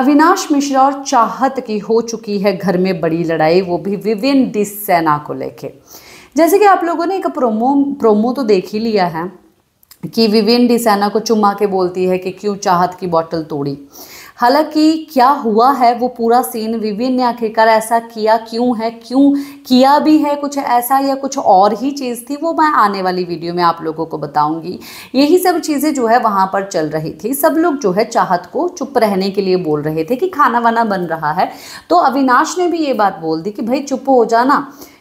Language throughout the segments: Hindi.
अविनाश मिश्रा और चाहत की हो चुकी है घर में बड़ी लड़ाई वो भी विविन सेना को लेके जैसे कि आप लोगों ने एक प्रोमो प्रोमो तो देख ही लिया है कि विविन डिसना को चुमा के बोलती है कि क्यों चाहत की बॉटल तोड़ी हालांकि क्या हुआ है वो पूरा सीन विविन ने आखिरकार ऐसा किया क्यों है क्यों किया भी है कुछ ऐसा या कुछ और ही चीज़ थी वो मैं आने वाली वीडियो में आप लोगों को बताऊंगी यही सब चीज़ें जो है वहाँ पर चल रही थी सब लोग जो है चाहत को चुप रहने के लिए बोल रहे थे कि खाना वाना बन रहा है तो अविनाश ने भी ये बात बोल दी कि भाई चुप हो जाना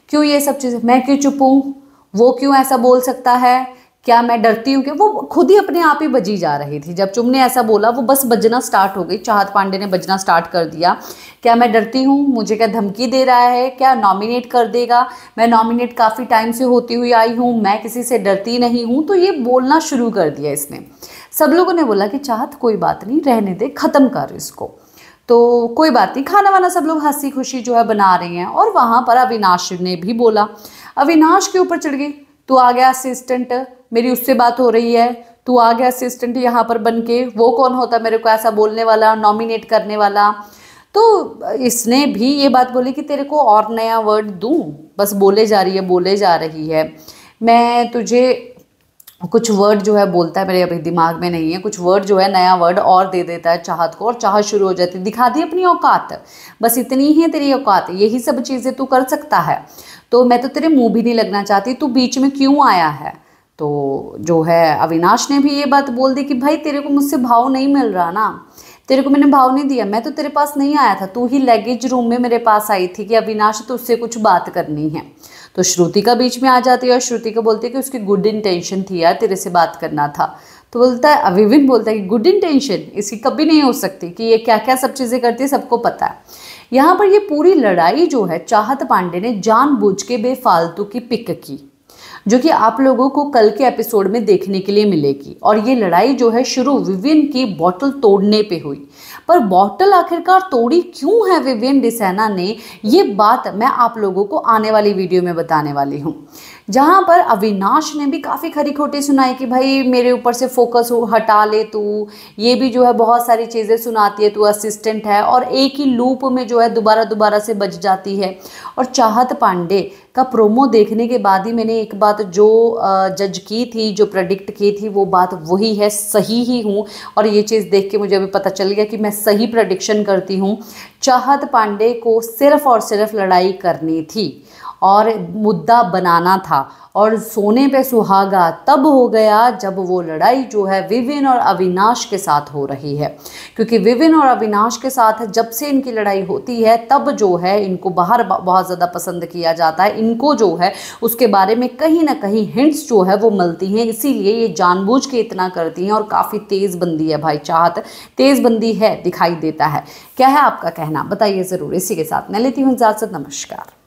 क्यों ये सब चीज़ें मैं क्यों चुप हूँ वो क्यों ऐसा बोल सकता है क्या मैं डरती हूँ कि वो खुद ही अपने आप ही बजी जा रही थी जब चुम ने ऐसा बोला वो बस बजना स्टार्ट हो गई चाहत पांडे ने बजना स्टार्ट कर दिया क्या मैं डरती हूँ मुझे क्या धमकी दे रहा है क्या नॉमिनेट कर देगा मैं नॉमिनेट काफ़ी टाइम से होती हुई आई हूँ मैं किसी से डरती नहीं हूँ तो ये बोलना शुरू कर दिया इसने सब लोगों ने बोला कि चाहत कोई बात नहीं रहने दे ख़त्म कर इसको तो कोई बात नहीं खाना वाना सब लोग हंसी खुशी जो है बना रहे हैं और वहाँ पर अविनाश ने भी बोला अविनाश के ऊपर चढ़ गई तो आ गया असिस्टेंट मेरी उससे बात हो रही है तू आ गया असिस्टेंट यहाँ पर बन के वो कौन होता मेरे को ऐसा बोलने वाला नॉमिनेट करने वाला तो इसने भी ये बात बोली कि तेरे को और नया वर्ड दूँ बस बोले जा रही है बोले जा रही है मैं तुझे कुछ वर्ड जो है बोलता है मेरे अभी दिमाग में नहीं है कुछ वर्ड जो है नया वर्ड और दे देता है चाहत को और चाह शुरू हो जाती है दिखा दी अपनी औकात बस इतनी ही है तेरी औकात यही सब चीज़ें तू कर सकता है तो मैं तो तेरे मुंह भी नहीं लगना चाहती तू बीच में क्यों आया है तो जो है अविनाश ने भी ये बात बोल दी कि भाई तेरे को मुझसे भाव नहीं मिल रहा ना तेरे को मैंने भाव नहीं दिया मैं तो तेरे पास नहीं आया था तू ही लगेज रूम में मेरे पास आई थी कि अविनाश तो उससे कुछ बात करनी है तो श्रुति का बीच में आ जाती है और श्रुति को बोलती है कि उसकी गुड इंटेंशन थी यार तेरे से बात करना था तो बोलता है अविविन बोलता है कि गुड इंटेंशन इसकी कभी नहीं हो सकती कि ये क्या क्या सब चीज़ें करती है सबको पता है यहाँ पर ये पूरी लड़ाई जो है चाहत पांडे ने जानबूझ के बेफालतू की पिक की जो कि आप लोगों को कल के एपिसोड में देखने के लिए मिलेगी और ये लड़ाई जो है शुरू विवियन की बॉटल तोड़ने पे हुई पर बॉटल आखिरकार तोड़ी क्यों है विवियन डिसेना ने ये बात मैं आप लोगों को आने वाली वीडियो में बताने वाली हूँ जहाँ पर अविनाश ने भी काफ़ी खरी खोटी सुनाई कि भाई मेरे ऊपर से फोकस हो हटा ले तू ये भी जो है बहुत सारी चीज़ें सुनाती है तू असिस्टेंट है और एक ही लूप में जो है दोबारा दोबारा से बच जाती है और चाहत पांडे का प्रोमो देखने के बाद ही मैंने एक बात जो जज की थी जो प्रडिक्ट की थी वो बात वही है सही ही हूँ और ये चीज़ देख के मुझे अभी पता चल गया कि मैं सही प्रडिक्शन करती हूँ चाहत पांडे को सिर्फ और सिर्फ लड़ाई करनी थी और मुद्दा बनाना था और सोने पे सुहागा तब हो गया जब वो लड़ाई जो है विविन और अविनाश के साथ हो रही है क्योंकि विविन और अविनाश के साथ जब से इनकी लड़ाई होती है तब जो है इनको बाहर बहुत ज़्यादा पसंद किया जाता है इनको जो है उसके बारे में कहीं ना कहीं हिंट्स जो है वो मिलती हैं इसीलिए ये जानबूझ के इतना करती हैं और काफ़ी तेज़ बंदी है भाई चाहत तेज़ बंदी है दिखाई देता है क्या है आपका कहना बताइए ज़रूर इसी के साथ मैं लेती हूँ इजाज़त नमस्कार